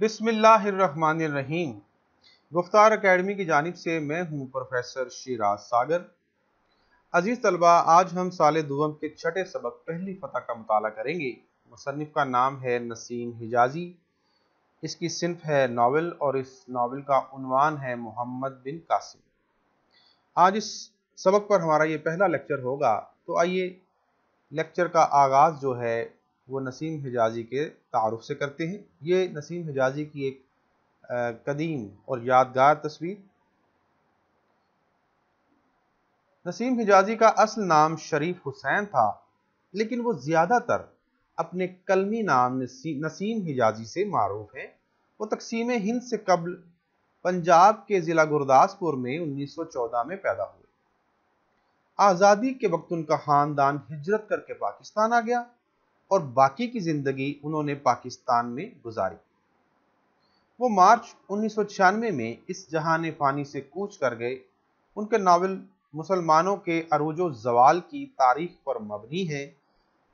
बिसमीम गुफ्तार अकेडमी की जानब से मैं हूं प्रोफेसर शिराज सागर अजीज़ तलबा आज हम साल दुवम के छठे सबक पहली फ़तह का मताल करेंगे मुसनफ़ का नाम है नसीम हिजाजी इसकी सिनफ है नावल और इस नावल का उनवान है मोहम्मद बिन कासिम आज इस सबक पर हमारा ये पहला लेक्चर होगा तो आइए लेक्चर का आगाज़ जो है वो नसीम हिजाजी के तारफ़ से करते हैं ये नसीम हिजाजी की एक कदीम और यादगार तस्वीर नसीम हिजाजी का असल नाम शरीफ हुसैन था लेकिन वो ज़्यादातर अपने कलमी नाम नसीम हिजाजी से मरूफ हैं वो तकसीम हिंद से कबल पंजाब के ज़िला गुरदासपुर में 1914 में पैदा हुए आज़ादी के वक्त उनका ख़ानदान हिजरत करके पाकिस्तान आ गया और बाकी की ज़िंदगी उन्होंने पाकिस्तान में गुजारी वो मार्च उन्नीस में इस जहान फ़ानी से कूच कर गए उनके नावल मुसलमानों के अरूजो जवाल की तारीख पर मबनी है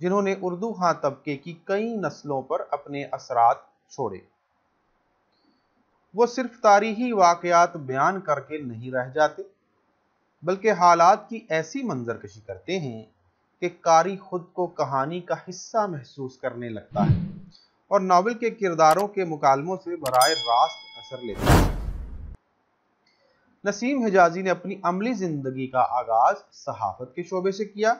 जिन्होंने उर्दू हाँ तबके की कई नस्लों पर अपने असरात छोड़े वो सिर्फ तारीखी वाकयात बयान करके नहीं रह जाते बल्कि हालात की ऐसी मंजरकशी करते हैं कि कारी खुद को कहानी का हिस्सा महसूस करने लगता है और नावल के किरदारों के मुकालमों से बरए रास्त असर लेता है नसीम हिजाजी ने अपनी अमली जिंदगी का आगाज सहाफत के शोबे से किया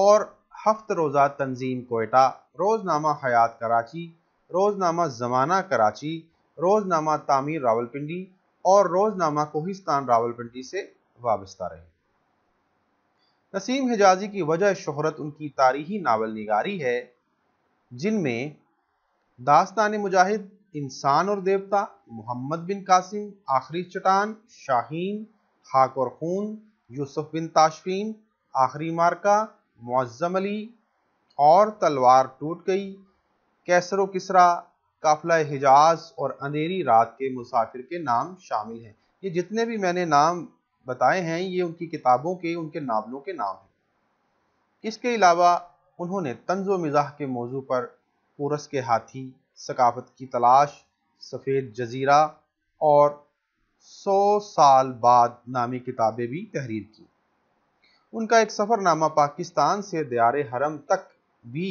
और हफ्त रोज़ा तंजीम कोयटा रोज़नामा हयात कराची रोज़नामा जमाना कराची रोज़नामा तामीर रावलपिंडी और रोज़नामा कोहिस्तान रावलपिंडी से वाबस्ता रहे नसीम हिजाजी की वजह शहरत उनकी तारीही नावल निगारी है जिनमें दास्तान मुजाहिद इंसान और देवता मोहम्मद बिन कासिम आखिरी चटान शाहीन खाक और खून यूसुफ बिन ताशफीन आखिरी मार्का मुआज़म अली और तलवार टूट गई कैसर किसरा काफला हिजाज और अंधेरी रात के मुसाफिर के नाम शामिल हैं ये जितने भी मैंने नाम बताए हैं ये उनकी किताबों के उनके नावलों के नाम हैं इसके अलावा उन्होंने तंज व मिजाह के मौजू पर पूरस के हाथी सकाफत की तलाश सफ़ेद जजीरा और सौ साल बाद नामी किताबें भी तहरीर की उनका एक सफ़रनामा पाकिस्तान से दियार हरम तक भी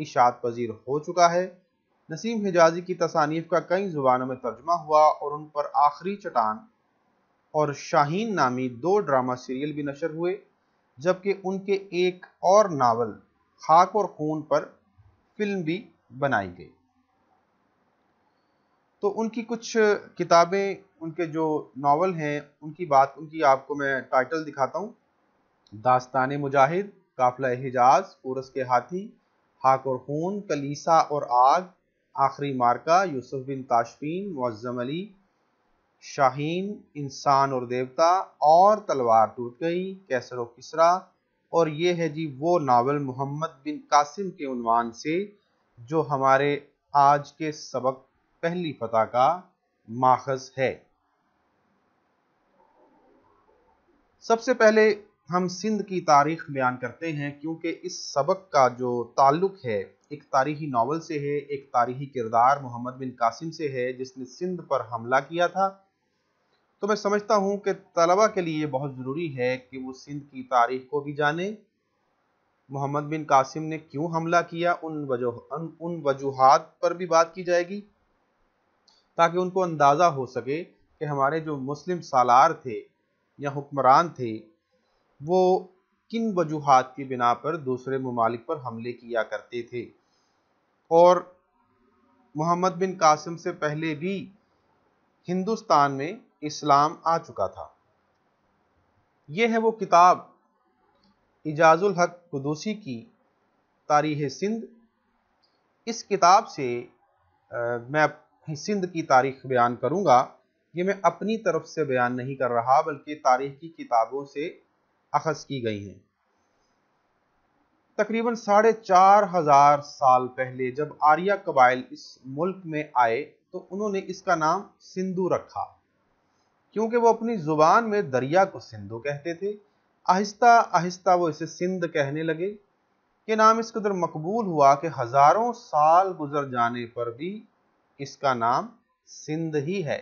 इशात पजीर हो चुका है नसीम हिजाजी की तसानीफ का कई ज़ुबानों में तर्जमा हुआ और उन पर आखिरी चटान और शाहीन नामी दो ड्रामा सीरियल भी नशर हुए जबकि उनके एक और नावल खाक और खून पर फिल्म भी बनाई गई तो उनकी कुछ किताबें उनके जो नावल हैं उनकी बात उनकी आपको मैं टाइटल दिखाता हूँ दास्तान मुजाहिद काफला हिजाज कोरस के हाथी हाक और खून कलीसा और आग आखिरी मार्का यूसुफ बिन ताशफीन मज़म अली शाहीन इंसान और देवता और तलवार टूट गई कैसर किसरा और ये है जी वो नावल मोहम्मद बिन कासिम के उनवान से जो हमारे आज के सबक पहली फतह का माखज है सबसे पहले हम सिंध की तारीख बयान करते हैं क्योंकि इस सबक का जो ताल्लुक है एक तारीखी नावल से है एक तारीखी किरदार मोहम्मद बिन कासिम से है जिसने सिंध पर हमला किया था तो मैं समझता हूँ कि तलबा के लिए बहुत ज़रूरी है कि वो सिंध की तारीख को भी जाने मोहम्मद बिन कासिम ने क्यों हमला किया उन वजह उन, उन वजूहत पर भी बात की जाएगी ताकि उनको अंदाज़ा हो सके कि हमारे जो मुस्लिम सालार थे या हुक्मरान थे वो किन वजूहत की बिना पर दूसरे ममालिक पर हमले किया करते थे और मोहम्मद बिन कासिम से पहले भी हिंदुस्तान में इस्लाम आ चुका था यह है वो किताब इजाज़ुल हक कुदूसी की तारीख सिंध इस किताब से आ, मैं सिंध की तारीख बयान करूंगा ये मैं अपनी तरफ से बयान नहीं कर रहा बल्कि तारीख की किताबों से अखज़ की गई हैं तकरीबन साढ़े चार हजार साल पहले जब आर्या कबाइल इस मुल्क में आए तो उन्होंने इसका नाम सिंधु रखा क्योंकि वो अपनी ज़ुबान में दरिया को सिंधु कहते थे आहिस्ता आहिस्ता वो इसे सिंध कहने लगे ये नाम इस कदर मकबूल हुआ कि हज़ारों साल गुजर जाने पर भी इसका नाम सिंध ही है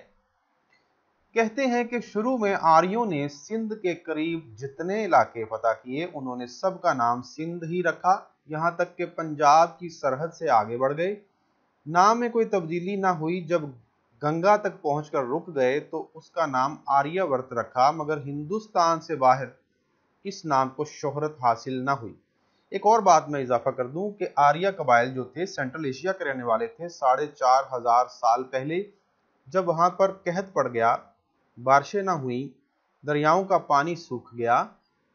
कहते हैं कि शुरू में आर्यों ने सिंध के करीब जितने इलाके पता किए उन्होंने सबका नाम सिंध ही रखा यहां तक कि पंजाब की सरहद से आगे बढ़ गए नाम में कोई तब्दीली ना हुई जब गंगा तक पहुंचकर रुक गए तो उसका नाम आर्यवर्त रखा मगर हिंदुस्तान से बाहर इस नाम को शोहरत हासिल न हुई एक और बात मैं इजाफा कर दूं कि आर्या कबाइल जो थे सेंट्रल एशिया के रहने वाले थे साढ़े चार हजार साल पहले जब वहाँ पर कहत पड़ गया बारिशें ना हुई दरियाओं का पानी सूख गया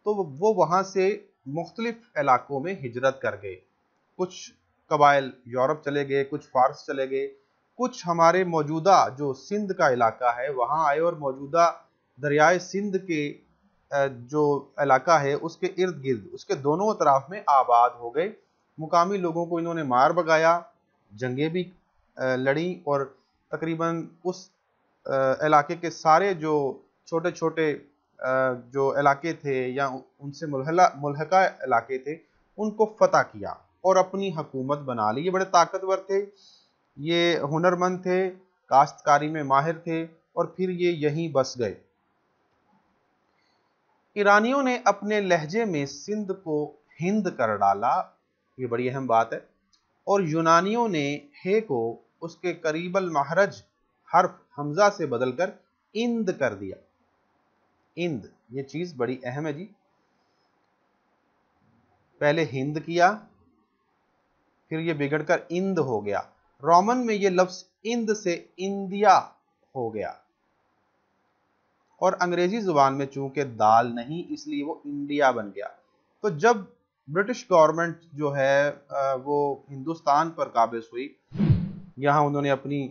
तो वो वहाँ से मुख्तलिफ इलाकों में हिजरत कर गए कुछ कबाइल यूरोप चले गए कुछ फारस चले गए कुछ हमारे मौजूदा जो सिंध का इलाका है वहाँ आए और मौजूदा दरियाए सिंध के जो इलाका है उसके इर्द गिर्द उसके दोनों अतराफ में आबाद हो गए मुकामी लोगों को इन्होंने मार भगाया जंगें भी लड़ी और तकरीबन उस इलाके के सारे जो छोटे छोटे जो इलाके थे या उनसे मुलहला मुलहका इलाके थे उनको फतह किया और अपनी हकूमत बना ली ये बड़े ताकतवर थे ये हुनरमंद थे काश्तकारी में माहिर थे और फिर ये यहीं बस गए ईरानियों ने अपने लहजे में सिंध को हिंद कर डाला ये बड़ी अहम बात है और यूनानियों ने हे को उसके करीबल महरज हर्फ हमजा से बदलकर इंद कर दिया इंद ये चीज बड़ी अहम है जी पहले हिंद किया फिर ये बिगड़कर इंद हो गया रोमन में ये लफ्ज इंद से इंडिया हो गया और अंग्रेजी जुबान में चूंकि दाल नहीं इसलिए वो इंडिया बन गया तो जब ब्रिटिश गवर्नमेंट जो है वो हिंदुस्तान पर काबिज हुई यहाँ उन्होंने अपनी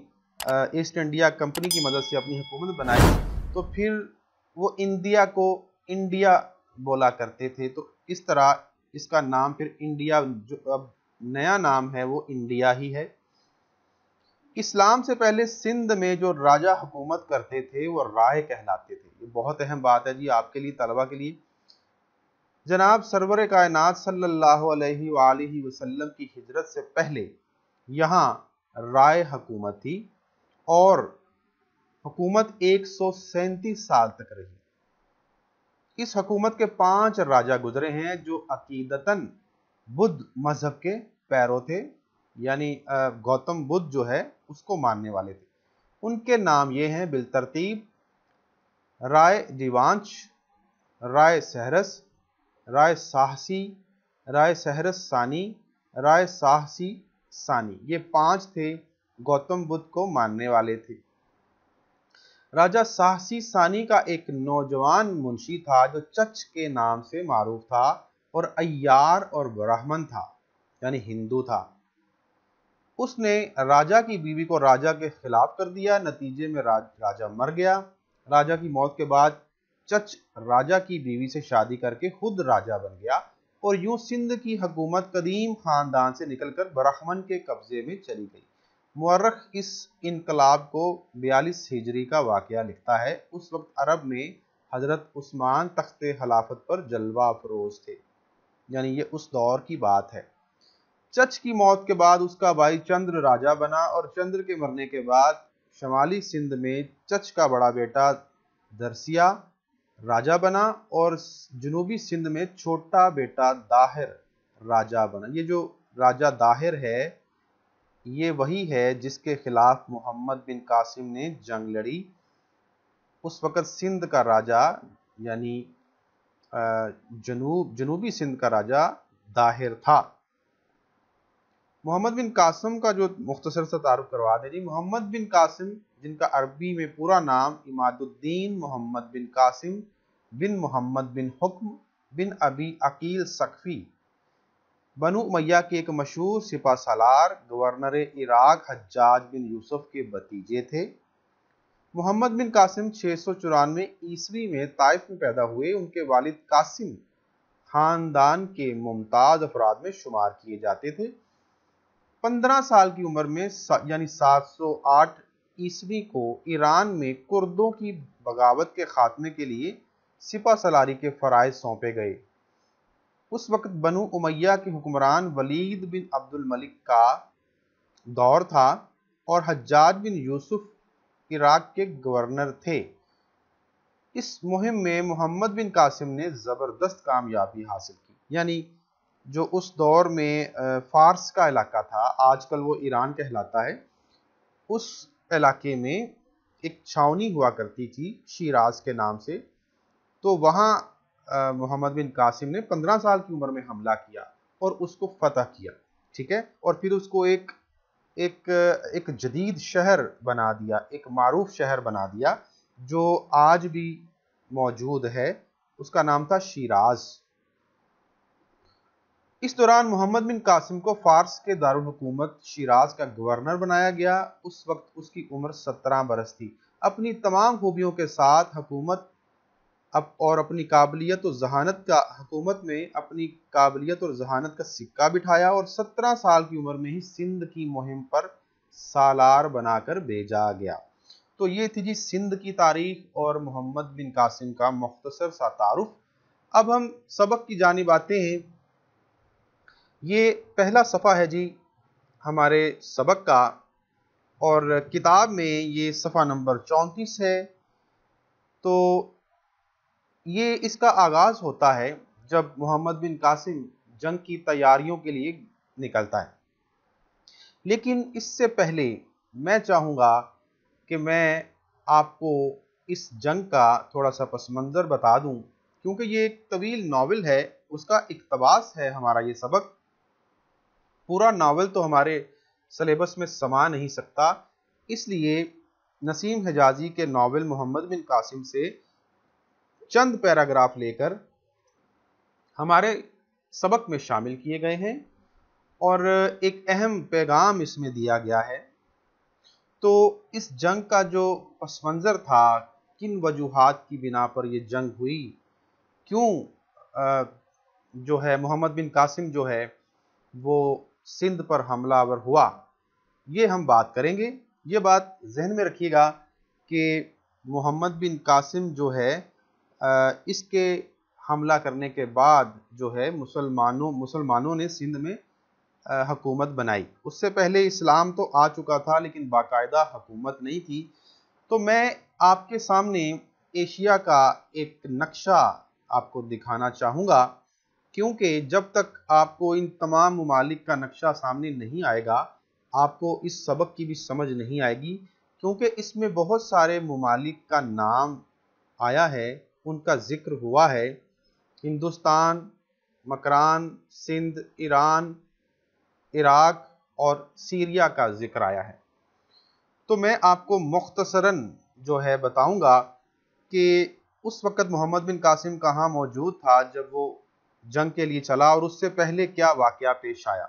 ईस्ट इंडिया कंपनी की मदद से अपनी हुकूमत बनाई तो फिर वो इंडिया को इंडिया बोला करते थे तो इस तरह इसका नाम फिर इंडिया जो अब नया नाम है वो इंडिया ही है इस्लाम से पहले सिंध में जो राजा हुकूमत करते थे वो राय कहलाते थे ये बहुत अहम बात है जी आपके लिए तलबा के लिए जनाब सरवर कायनात सल्लल्लाहु अलैहि वसल्लम की हिजरत से पहले यहाँ राय हकूमत थी और हुकूमत एक साल तक रही इस हुकूमत के पांच राजा गुजरे हैं जो अकीदतन बुद्ध मजहब के पैरों थे यानी गौतम बुद्ध जो है उसको मानने वाले थे उनके नाम ये हैं बिलतरतीब राय दीवांश राय सहरस राय साहसी राय सहरस सानी राय साहसी सानी ये पांच थे गौतम बुद्ध को मानने वाले थे राजा साहसी सानी का एक नौजवान मुंशी था जो चच के नाम से मारूफ था और अय्यार और ब्राह्मण था यानी हिंदू था उसने राजा की बीवी को राजा के खिलाफ कर दिया नतीजे में राज, राजा मर गया राजा की मौत के बाद चच राजा की बीवी से शादी करके खुद राजा बन गया और यूं सिंध की हकूमत कदीम खानदान से निकलकर ब्राह्मण के कब्जे में चली गई मर्रख इस इनकलाब को बयालीस हिजरी का वाक़ लिखता है उस वक्त अरब में हज़रत उस्मान तख्त हलाफत पर जलवा अफरोज थे यानी ये उस दौर की बात है चच की मौत के बाद उसका भाई चंद्र राजा बना और चंद्र के मरने के बाद शमाली सिंध में चच का बड़ा बेटा दरसिया राजा बना और जनूबी सिंध में छोटा बेटा दाहिर राजा बना ये जो राजा दाहिर है ये वही है जिसके खिलाफ मोहम्मद बिन कासिम ने जंग लड़ी उस वक़्त सिंध का राजा यानी जनूब जनूबी सिंध का राजा दाहिर था मोहम्मद बिन कासिम का जो मुख्तसर सा तारुफ करवा दें जी मोहम्मद बिन कासिम जिनका अरबी में पूरा नाम इमादुद्दीन मोहम्मद बिन कासिम बिन मोहम्मद बिन हुक्म बिन अबी अकील सकफ़ी बनु मैया के एक मशहूर सिपा सालार governor Iraq Hajjaj bin Yusuf के भतीजे थे मोहम्मद बिन कासिम छः सौ चौरानवे ईस्वी में ताइफ में पैदा हुए उनके वालिद कासिम ख़ानदान के मुमताज़ अफराद में शुमार किए जाते थे 15 साल की उम्र में यानी 708 ईस्वी को ईरान में कुर्दों की बगावत के खात्मे के लिए सिपा सलारी के फ़रज़ सौंपे गए उस वक्त बनु उमैया के हुक्मरान वलीद बिन अब्दुल मलिक का दौर था और हज्जाज बिन यूसुफ इराक के गवर्नर थे इस मुहिम में मोहम्मद बिन कासिम ने ज़बरदस्त कामयाबी हासिल की यानी जो उस दौर में फारस का इलाका था आजकल वो ईरान कहलाता है उस इलाके में एक छावनी हुआ करती थी शिराज के नाम से तो वहाँ मोहम्मद बिन कासिम ने पंद्रह साल की उम्र में हमला किया और उसको फतह किया ठीक है और फिर उसको एक एक एक जदीद शहर बना दिया एक मरूफ शहर बना दिया जो आज भी मौजूद है उसका नाम था शिराज इस दौरान मोहम्मद बिन कासिम को फारस के दारकूमत शिराज का गवर्नर बनाया गया उस वक्त उसकी उम्र सत्रह बरस थी अपनी तमाम खूबियों के साथ हकूमत अप और अपनी काबिलियत और जहानत का हकूमत में अपनी काबिलियत और जहानत का सिक्का बिठाया और सत्रह साल की उम्र में ही सिंध की मुहिम पर सालार बनाकर भेजा गया तो ये थी जी सिंध की तारीख और मोहम्मद बिन कासिम का मुख्तसर सा तारुफ अब हम सबक की जानब आते हैं ये पहला सफ़ा है जी हमारे सबक का और किताब में ये सफ़ा नंबर चौंतीस है तो ये इसका आगाज़ होता है जब मोहम्मद बिन कासिम जंग की तैयारियों के लिए निकलता है लेकिन इससे पहले मैं चाहूँगा कि मैं आपको इस जंग का थोड़ा सा पस मंज़र बता दूँ क्योंकि ये एक तवील नावल है उसका इकतबास है हमारा ये सबक पूरा नावल तो हमारे सलेबस में समा नहीं सकता इसलिए नसीम हजाजी के नावल मोहम्मद बिन कासिम से चंद पैराग्राफ लेकर हमारे सबक में शामिल किए गए हैं और एक अहम पैगाम इसमें दिया गया है तो इस जंग का जो पस मंज़र था किन वजूहत की बिना पर यह जंग हुई क्यों जो है मोहम्मद बिन कासिम जो है वो सिंध पर हमलावर हुआ ये हम बात करेंगे ये बात जहन में रखिएगा कि मोहम्मद बिन कासिम जो है इसके हमला करने के बाद जो है मुसलमानों मुसलमानों ने सिंध में हकूमत बनाई उससे पहले इस्लाम तो आ चुका था लेकिन बाकायदा हकूमत नहीं थी तो मैं आपके सामने एशिया का एक नक्शा आपको दिखाना चाहूँगा क्योंकि जब तक आपको इन तमाम ममालिक का नक्शा सामने नहीं आएगा आपको इस सबक की भी समझ नहीं आएगी क्योंकि इसमें बहुत सारे ममालिक का नाम आया है उनका ज़िक्र हुआ है हिंदुस्तान मकरान सिंध ईरान इराक और सीरिया का जिक्र आया है तो मैं आपको मुख्तसरन जो है बताऊंगा कि उस वक़्त मोहम्मद बिन कासिम कहाँ मौजूद था जब वो जंग के लिए चला और उससे पहले क्या वाकया पेश आया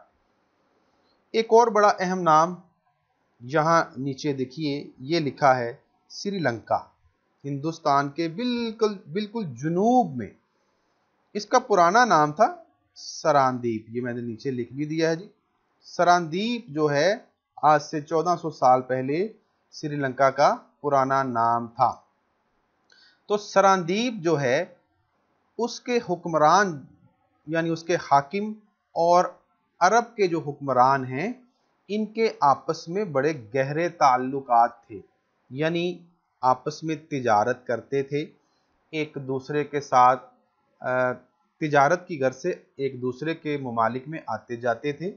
एक और बड़ा अहम नाम यहाँ नीचे देखिए ये लिखा है श्रीलंका हिंदुस्तान के बिल्कुल बिल्कुल जुनूब में इसका पुराना नाम था सरानदीप ये मैंने नीचे लिख भी दिया है जी सरानदीप जो है आज से 1400 साल पहले श्रीलंका का पुराना नाम था तो सरानदीप जो है उसके हुक्मरान यानी उसके हाकिम और अरब के जो हुक्मरान हैं इनके आपस में बड़े गहरे ताल्लुक थे यानी आपस में तिजारत करते थे एक दूसरे के साथ तिजारत की घर से एक दूसरे के ममालिक में आते जाते थे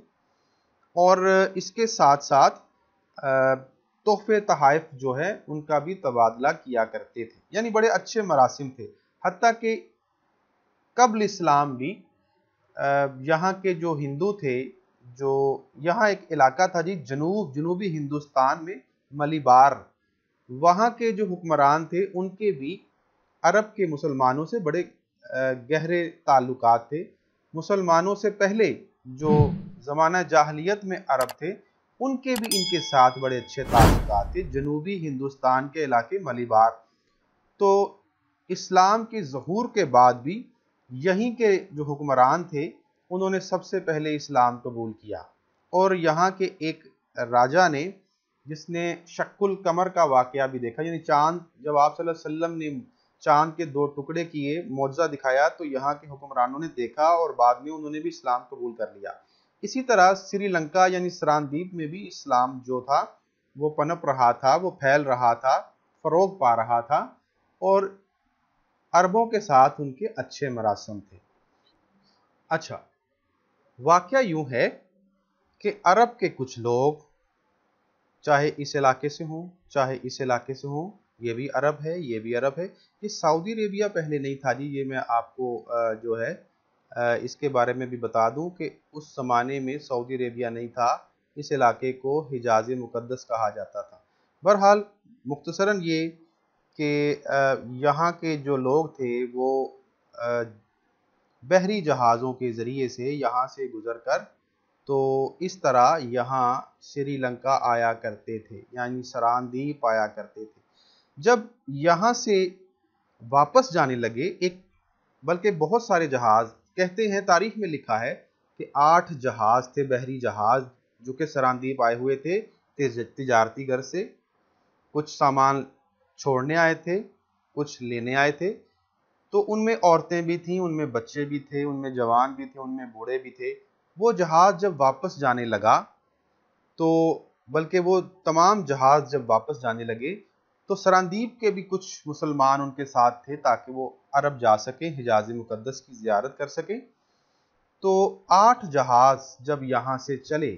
और इसके साथ साथ तोहफे तहाइफ जो है उनका भी तबादला किया करते थे यानी बड़े अच्छे मरासम थे हती कि कबल इस्लाम भी यहाँ के जो हिंदू थे जो यहाँ एक इलाका था जी जनूब जनूबी हिंदुस्तान में मलिबार वहाँ के जो हुक्मरान थे उनके भी अरब के मुसलमानों से बड़े गहरे ताल्लुक थे मुसलमानों से पहले जो ज़माना जाहलीत में अरब थे उनके भी इनके साथ बड़े अच्छे ताल्लुक थे जनूबी हिंदुस्तान के इलाके मलिबार तो इस्लाम के जहूर के बाद भी यहीं के जो हुक्मरान थे उन्होंने सबसे पहले इस्लाम कबूल किया और यहाँ के एक राजा ने जिसने शक्ल कमर का वाक़ भी देखा यानी चांद जब आप वसल्लम ने चांद के दो टुकड़े किए मुआवजा दिखाया तो यहाँ के हुक्मरानों ने देखा और बाद में उन्होंने भी इस्लाम कबूल कर लिया इसी तरह श्रीलंका यानी सरानदीप में भी इस्लाम जो था वो पनप रहा था वो फैल रहा था फ़रोग पा रहा था और अरबों के साथ उनके अच्छे मरासम थे अच्छा वाक्य यूं है कि अरब के कुछ लोग चाहे इस इलाके से हों चाहे इस इलाके से हों ये भी अरब है ये भी अरब है ये सऊदी अरेबिया पहले नहीं था जी ये मैं आपको जो है इसके बारे में भी बता दूं कि उस ज़माने में सऊदी अरेबिया नहीं था इस इलाके को हिजाज मुकदस कहा जाता था बहरहाल मुख्तसरा ये कि यहाँ के जो लोग थे वो बहरी जहाज़ों के ज़रिए से यहाँ से गुज़र कर तो इस तरह यहाँ श्रीलंका आया करते थे यानी सरानदीप आया करते थे जब यहाँ से वापस जाने लगे एक बल्कि बहुत सारे जहाज़ कहते हैं तारीख में लिखा है कि आठ जहाज़ थे बहरी जहाज़ जो कि सरानदीप आए हुए थे तिजारती घर से कुछ सामान छोड़ने आए थे कुछ लेने आए थे तो उनमें औरतें भी थीं उनमें बच्चे भी थे उनमें जवान भी थे उनमें बूढ़े भी थे वो जहाज़ जब वापस जाने लगा तो बल्कि वो तमाम जहाज़ जब वापस जाने लगे तो सरानदीप के भी कुछ मुसलमान उनके साथ थे ताकि वो अरब जा सकें हिजाज मुकदस की जियारत कर सकें तो आठ जहाज़ जब यहाँ से चले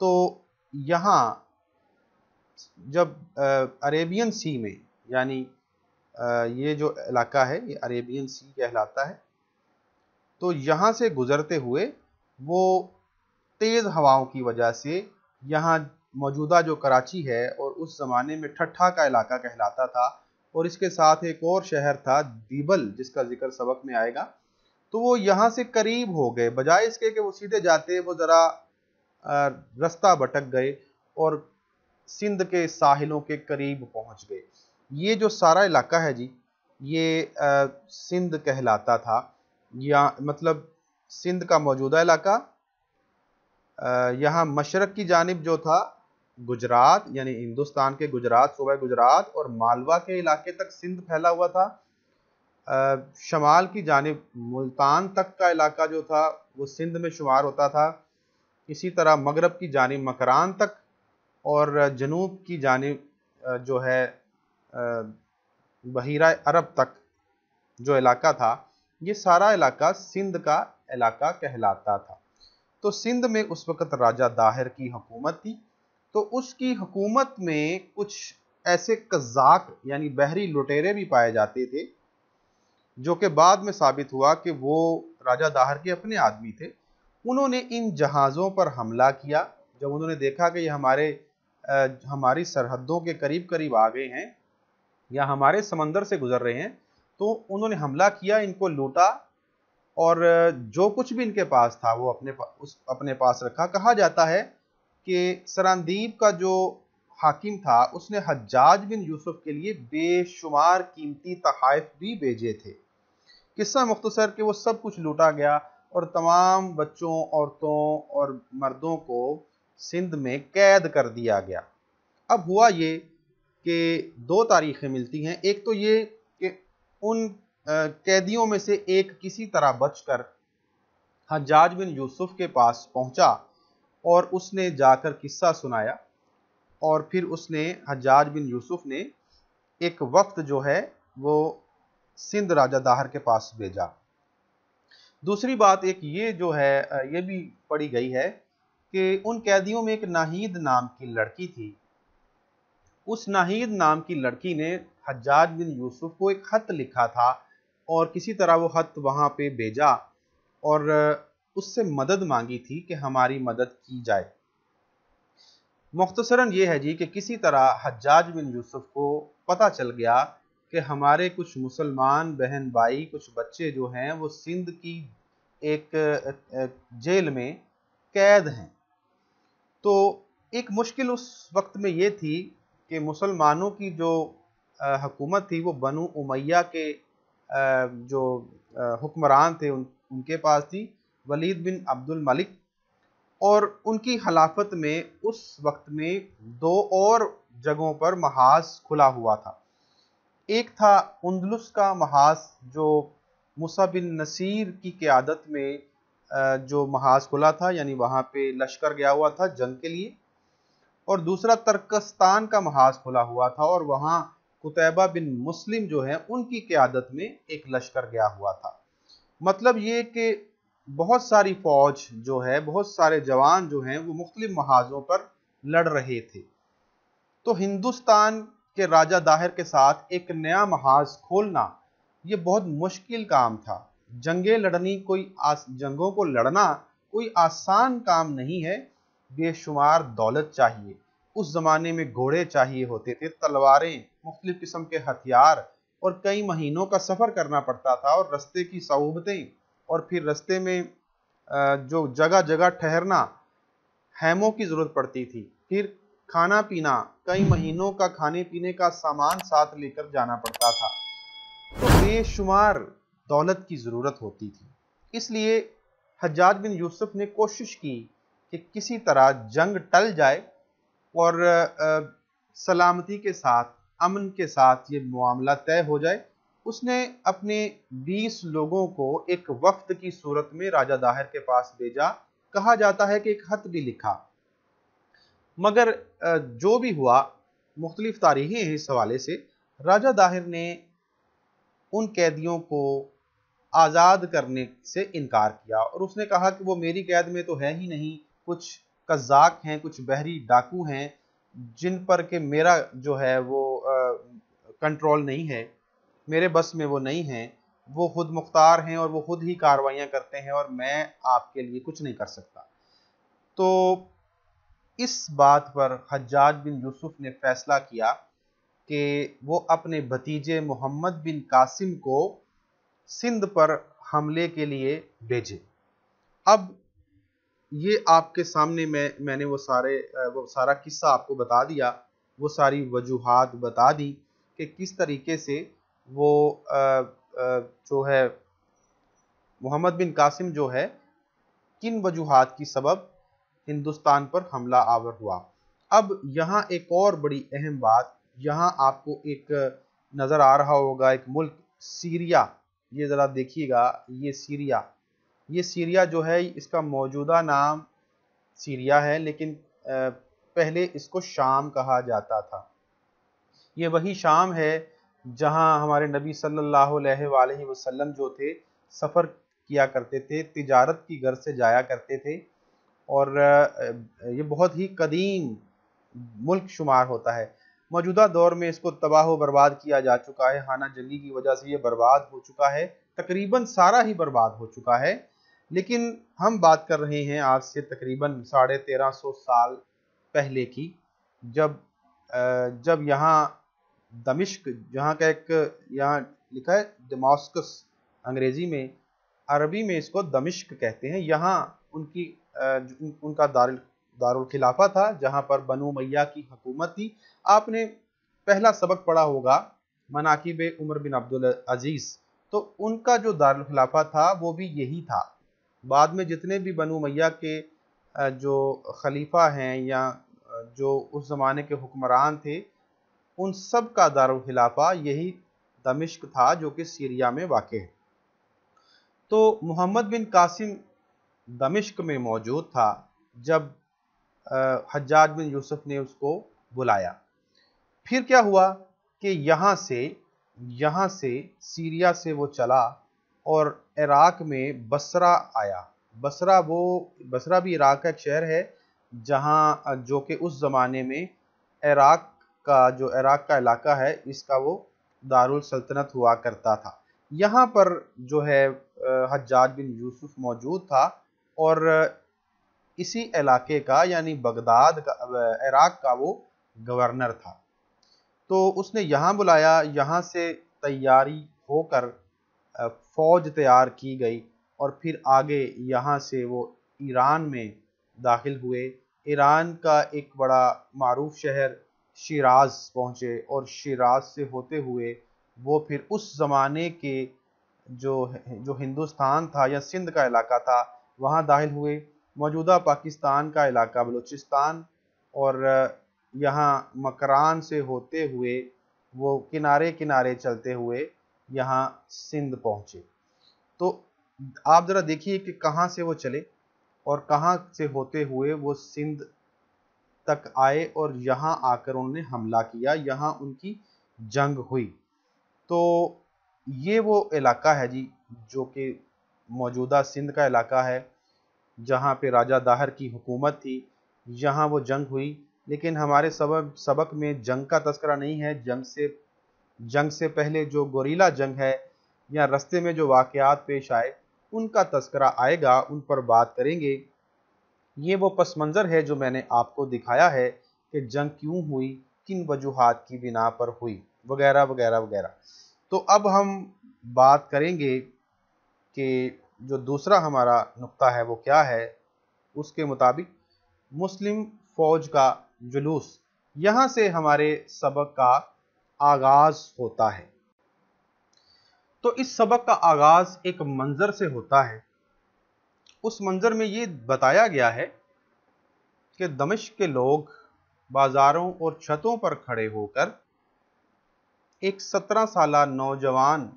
तो यहाँ जब अरेबियन सी में यानी ये जो इलाका है ये अरेबियन सी कहलाता है तो यहाँ से गुज़रते हुए वो तेज़ हवाओं की वजह से यहाँ मौजूदा जो कराची है और उस ज़माने में ठट्ठा का इलाका कहलाता था और इसके साथ एक और शहर था दीबल जिसका जिक्र सबक में आएगा तो वो यहाँ से करीब हो गए बजाय इसके कि वो सीधे जाते वो ज़रा रास्ता भटक गए और सिंध के साहिलों के करीब पहुंच गए ये जो सारा इलाका है जी ये आ, सिंध कहलाता था या मतलब सिंध का मौजूदा इलाका यहाँ मशरक की जानब जो था गुजरात यानी हिंदुस्तान के गुजरात सूबह गुजरात और मालवा के इलाके तक सिंध फैला हुआ था आ, शमाल की जानब मुल्तान तक का इलाका जो था वो सिंध में शुमार होता था इसी तरह मगरब की जानब मकरान तक और जनूब की जानब जो है बहिरा अरब तक जो इलाका था ये सारा इलाका सिंध का इलाका कहलाता था तो सिंध में उस वक़्त राजा दाहिर की हुकूमत थी तो उसकी हुकूमत में कुछ ऐसे कज़ाक यानी बहरी लुटेरे भी पाए जाते थे जो कि बाद में साबित हुआ कि वो राजा दाहर के अपने आदमी थे उन्होंने इन जहाज़ों पर हमला किया जब उन्होंने देखा कि ये हमारे हमारी सरहदों के करीब करीब आ गए हैं या हमारे समंदर से गुजर रहे हैं तो उन्होंने हमला किया इनको लूटा और जो कुछ भी इनके पास था वो अपने उस अपने पास रखा कहा जाता है कि सरानदीप का जो हाकिम था उसने हज्जाज बिन यूसुफ के लिए बेशुमार कीमती तहाइफ भी भेजे थे किस्सा मुख्तसर के वो सब कुछ लूटा गया और तमाम बच्चों औरतों और मर्दों को सिंध में कैद कर दिया गया अब हुआ ये कि दो तारीखें मिलती हैं एक तो ये कि उन कैदियों में से एक किसी तरह बचकर हजाज बिन यूसुफ के पास पहुंचा और उसने जाकर किस्सा सुनाया और फिर उसने हजाज बिन यूसुफ ने एक वक्त जो है वो सिंध राजा दाहर के पास भेजा दूसरी बात एक ये जो है ये भी पढ़ी गई है कि उन कैदियों में एक नाहिद नाम की लड़की थी उस नाहिद नाम की लड़की ने हजाज बिन यूसुफ को एक ख़त लिखा था और किसी तरह वो ख़त वहाँ पे भेजा और उससे मदद मांगी थी कि हमारी मदद की जाए मुख्तसरा ये है जी कि किसी तरह हजाज बिन यूसुफ को पता चल गया कि हमारे कुछ मुसलमान बहन भाई कुछ बच्चे जो हैं वो सिंध की एक जेल में कैद हैं तो एक मुश्किल उस वक्त में ये थी कि मुसलमानों की जो हकूमत थी वो बनु उमैया के जो हुक्मरान थे उन उनके पास थी वलीद बिन अब्दुल मलिक और उनकी खिलाफत में उस वक्त में दो और जगहों पर महाज खुला हुआ था एक था उन्दलुस का महाज जो मुसा बिन नसीर की क़्यादत में जो महाज खुला था यानी वहाँ पे लश्कर गया हुआ था जंग के लिए और दूसरा तर्कस्तान का महाज खुला हुआ था और वहाँ कुतैबा बिन मुस्लिम जो है उनकी क्यादत में एक लश्कर गया हुआ था मतलब ये कि बहुत सारी फौज जो है बहुत सारे जवान जो हैं वो मुख्तलिफ महाजों पर लड़ रहे थे तो हिंदुस्तान के राजा दाहिर के साथ एक नया महाज खोलना ये बहुत मुश्किल काम था जंगे लड़नी कोई आस, जंगों को लड़ना कोई आसान काम नहीं है बेशुमार दौलत चाहिए उस ज़माने में घोड़े चाहिए होते थे तलवारें मुख्तलिफ़ किस्म के हथियार और कई महीनों का सफ़र करना पड़ता था और रस्ते की सहूबतें और फिर रस्ते में जो जगह जगह ठहरना हैमों की ज़रूरत पड़ती थी फिर खाना पीना कई महीनों का खाने पीने का सामान साथ लेकर जाना पड़ता था तो बेशुमार दौलत की ज़रूरत होती थी इसलिए हजाज बिन यूसुफ ने कोशिश की कि किसी तरह जंग टल जाए और सलामती के साथ अमन के साथ ये मामला तय हो जाए उसने अपने 20 लोगों को एक वक्त की सूरत में राजा दाहिर के पास भेजा कहा जाता है कि एक खत भी लिखा मगर जो भी हुआ मुख्तलिफ तारीखें हैं इस हवाले से राजा दाहिर ने उन कैदियों को आज़ाद करने से इनकार किया और उसने कहा कि वो मेरी कैद में तो है ही नहीं कुछ कजाक हैं कुछ बहरी डाकू हैं जिन पर के मेरा जो है वो कंट्रोल नहीं है मेरे बस में वो नहीं है वो खुद मुख्तार हैं और वो खुद ही कार्रवाइयाँ करते हैं और मैं आपके लिए कुछ नहीं कर सकता तो इस बात पर हज्जाज बिन यूसुफ ने फैसला किया कि वो अपने भतीजे मोहम्मद बिन कासिम को सिंध पर हमले के लिए भेजे अब ये आपके सामने मैं मैंने वो सारे वो सारा किस्सा आपको बता दिया वो सारी वजूहत बता दी कि किस तरीके से वो आ, आ, जो है मोहम्मद बिन कासिम जो है किन वजूहत की सबब हिंदुस्तान पर हमला आवर हुआ अब यहाँ एक और बड़ी अहम बात यहाँ आपको एक नज़र आ रहा होगा एक मुल्क सीरिया ये ज़रा देखिएगा ये सीरिया ये सीरिया जो है इसका मौजूदा नाम सीरिया है लेकिन पहले इसको शाम कहा जाता था ये वही शाम है जहां हमारे नबी सल्लल्लाहु अलैहि वसल्लम जो थे सफ़र किया करते थे तिजारत की गर्ज से जाया करते थे और ये बहुत ही कदीम मुल्क शुमार होता है मौजूदा दौर में इसको तबाह बर्बाद किया जा चुका है हाना जंगी की वजह से ये बर्बाद हो चुका है तकरीबन सारा ही बर्बाद हो चुका है लेकिन हम बात कर रहे हैं आज से तकरीबन साढ़े तेरह सौ साल पहले की जब जब यहाँ दमिश्क जहाँ का एक यहाँ लिखा है दमास्कस अंग्रेज़ी में अरबी में इसको दमिश्क कहते हैं यहाँ उनकी उनका दारुल दारुल खिलाफा था जहां पर बनो मैया की हुकूमत थी आपने पहला सबक पढ़ा होगा मनाकिब उमर बिन अब्दुल अजीज़ तो उनका जो दारुल खिलाफा था वो भी यही था बाद में जितने भी बनो मैया के जो खलीफा हैं या जो उस ज़माने के हुक्मरान थे उन सब का दारुल खिलाफा यही दमिश्क था जो कि सीरिया में वाक़ है तो मोहम्मद बिन कासिम दमिश्क में मौजूद था जब हज्जाज बिन यूसुफ ने उसको बुलाया फिर क्या हुआ कि यहाँ से यहाँ से सीरिया से वो चला और इराक में बसरा आया बसरा वो बसरा भी इराक का एक शहर है जहाँ जो कि उस ज़माने में इराक का जो इराक का इलाका है इसका वो दारुल सल्तनत हुआ करता था यहाँ पर जो है हज्जाज बिन यूसुफ मौजूद था और इसी इलाके का यानी बगदाद का इराक का वो गवर्नर था तो उसने यहाँ बुलाया यहाँ से तैयारी होकर फौज तैयार की गई और फिर आगे यहाँ से वो ईरान में दाखिल हुए ईरान का एक बड़ा मरूफ शहर शिराज पहुँचे और शिराज से होते हुए वो फिर उस ज़माने के जो जो हिंदुस्तान था या सिंध का इलाका था वहाँ दाखिल हुए मौजूदा पाकिस्तान का इलाका बलूचिस्तान और यहाँ मकरान से होते हुए वो किनारे किनारे चलते हुए यहाँ सिंध पहुँचे तो आप ज़रा देखिए कि कहाँ से वो चले और कहाँ से होते हुए वो सिंध तक आए और यहाँ आकर उन्होंने हमला किया यहाँ उनकी जंग हुई तो ये वो इलाका है जी जो कि मौजूदा सिंध का इलाका है जहाँ पे राजा दाहर की हुकूमत थी यहाँ वो जंग हुई लेकिन हमारे सबक सबक में जंग का तस्करा नहीं है जंग से जंग से पहले जो गोरीला जंग है या रस्ते में जो वाकयात पेश आए उनका तस्करा आएगा उन पर बात करेंगे ये वो पस मंज़र है जो मैंने आपको दिखाया है कि जंग क्यों हुई किन वजूहत की बिना पर हुई वगैरह वगैरह वगैरह तो अब हम बात करेंगे कि जो दूसरा हमारा नुक्ता है वो क्या है उसके मुताबिक मुस्लिम फ़ौज का जुलूस यहाँ से हमारे सबक का आगाज़ होता है तो इस सबक का आगाज़ एक मंज़र से होता है उस मंज़र में ये बताया गया है कि दमिश के लोग बाज़ारों और छतों पर खड़े होकर एक सत्रह साल नौजवान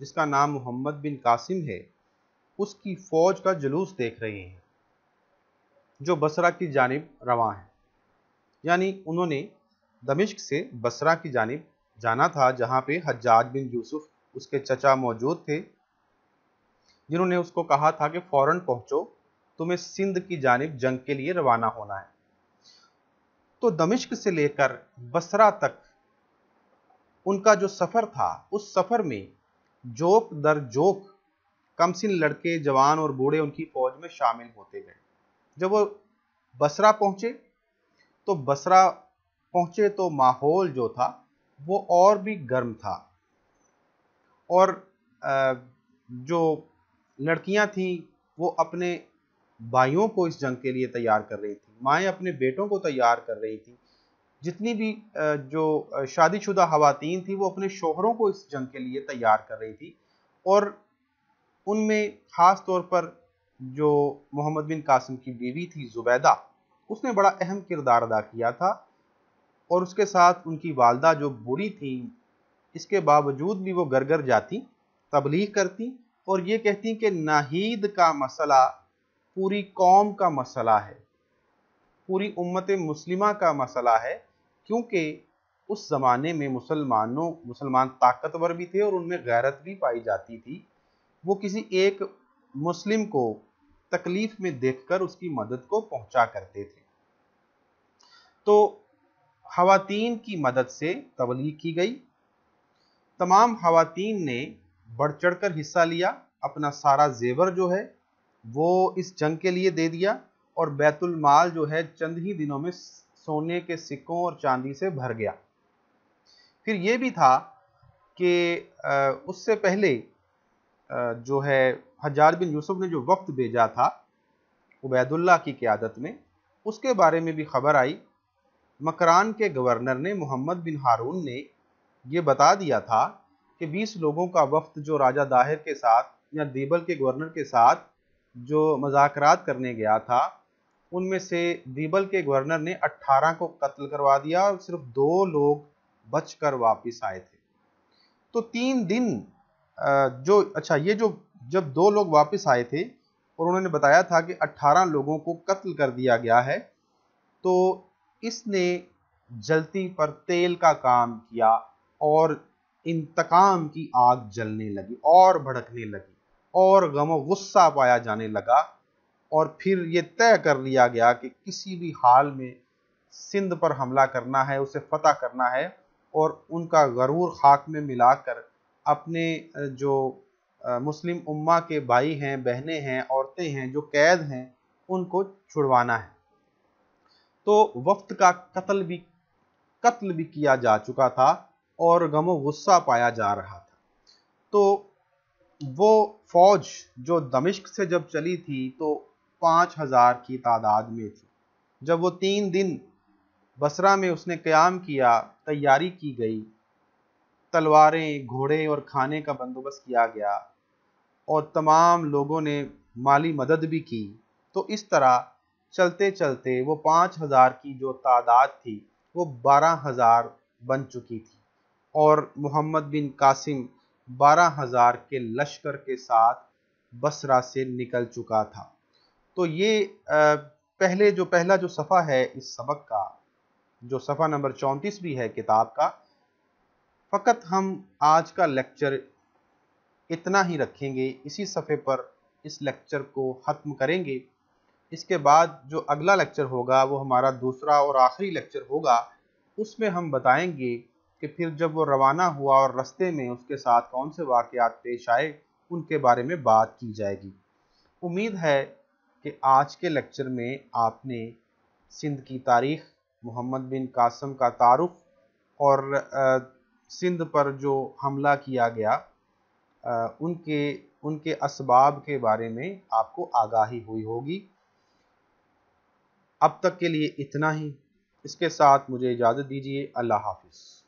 जिसका नाम मोहम्मद बिन कासिम है उसकी फौज का जुलूस देख रही हैं जो बसरा की जानब रवा है यानी उन्होंने दमिश्क से बसरा की जानब जाना था जहाँ पे हज्जाज बिन यूसुफ उसके चचा मौजूद थे जिन्होंने उसको कहा था कि फ़ौरन पहुँचो तुम्हें सिंध की जानब जंग के लिए रवाना होना है तो दमिश्क से लेकर बसरा तक उनका जो सफ़र था उस सफ़र में जोक दर जोक कम सिन लड़के जवान और बूढ़े उनकी फौज में शामिल होते गए जब वो बसरा पहुंचे तो बसरा पहुंचे तो माहौल जो था वो और भी गर्म था और जो लड़कियां थीं वो अपने भाइयों को इस जंग के लिए तैयार कर रही थी माएँ अपने बेटों को तैयार कर रही थी जितनी भी जो शादीशुदा खातन थी वो अपने शोहरों को इस जंग के लिए तैयार कर रही थी और उनमें ख़ास तौर पर जो मोहम्मद बिन कासिम की बीवी थी जुबैदा उसने बड़ा अहम किरदार अदा किया था और उसके साथ उनकी वालदा जो बुरी थी इसके बावजूद भी वो घर घर जाती तबलीग करती और ये कहती कि नाहीद का मसला पूरी कौम का मसला है पूरी उम्मत मुस्लिमा का मसला है क्योंकि उस ज़माने में मुसलमानों मुसलमान ताकतवर भी थे और उनमें गैरत भी पाई जाती थी वो किसी एक मुस्लिम को तकलीफ में देखकर उसकी मदद को पहुंचा करते थे तो खातन की मदद से तबलीग की गई तमाम खातन ने बढ़ चढ़ कर हिस्सा लिया अपना सारा जेवर जो है वो इस जंग के लिए दे दिया और बैतुल माल जो है चंद ही दिनों में सोने के सिक्कों और चांदी से भर गया फिर ये भी था कि उससे पहले जो है हज़ार बिन यूसुफ ने जो वक्त भेजा था उबैदुल्ला की क्यादत में उसके बारे में भी खबर आई मकरान के गवर्नर ने मोहम्मद बिन हारून ने ये बता दिया था कि 20 लोगों का वफ्त जो राजा दाहिर के साथ या दीबल के गवर्नर के साथ जो मजाकरात करने गया था उनमें से दीबल के गवर्नर ने 18 को कत्ल करवा दिया और सिर्फ दो लोग बचकर वापस आए थे तो तीन दिन जो अच्छा ये जो जब दो लोग वापस आए थे और उन्होंने बताया था कि 18 लोगों को कत्ल कर दिया गया है तो इसने जलती पर तेल का काम किया और इंतकाम की आग जलने लगी और भड़कने लगी और गम गुस्सा पाया जाने लगा और फिर ये तय कर लिया गया कि किसी भी हाल में सिंध पर हमला करना है उसे फतह करना है और उनका गरूर खाक में मिलाकर अपने जो मुस्लिम उम्मा के भाई हैं बहनें हैं औरतें हैं जो कैद हैं उनको छुड़वाना है तो वक्त का कत्ल भी कत्ल भी किया जा चुका था और गमो गुस्सा पाया जा रहा था तो वो फौज जो दमिश्क से जब चली थी तो पाँच हज़ार की तादाद में थी जब वो तीन दिन बसरा में उसने क्याम किया तैयारी की गई तलवारें घोड़े और खाने का बंदोबस्त किया गया और तमाम लोगों ने माली मदद भी की तो इस तरह चलते चलते वो पाँच हज़ार की जो तादाद थी वो बारह हज़ार बन चुकी थी और मोहम्मद बिन कासिम बारह हज़ार के लश्कर के साथ बसरा से निकल चुका था तो ये पहले जो पहला जो सफ़ा है इस सबक का जो सफ़ा नंबर चौंतीस भी है किताब का फ़कत हम आज का लेक्चर इतना ही रखेंगे इसी सफ़े पर इस लेक्चर को ख़त्म करेंगे इसके बाद जो अगला लेक्चर होगा वो हमारा दूसरा और आखिरी लेक्चर होगा उसमें हम बताएंगे कि फिर जब वो रवाना हुआ और रस्ते में उसके साथ कौन से वाक़ात पेश आए उनके बारे में बात की जाएगी उम्मीद है कि आज के लेक्चर में आपने सिंध की तारीख़ मोहम्मद बिन कासम का तारुफ और सिंध पर जो हमला किया गया आ, उनके उनके इसबाब के बारे में आपको आगाही हुई होगी अब तक के लिए इतना ही इसके साथ मुझे इजाज़त दीजिए अल्लाह हाफिज़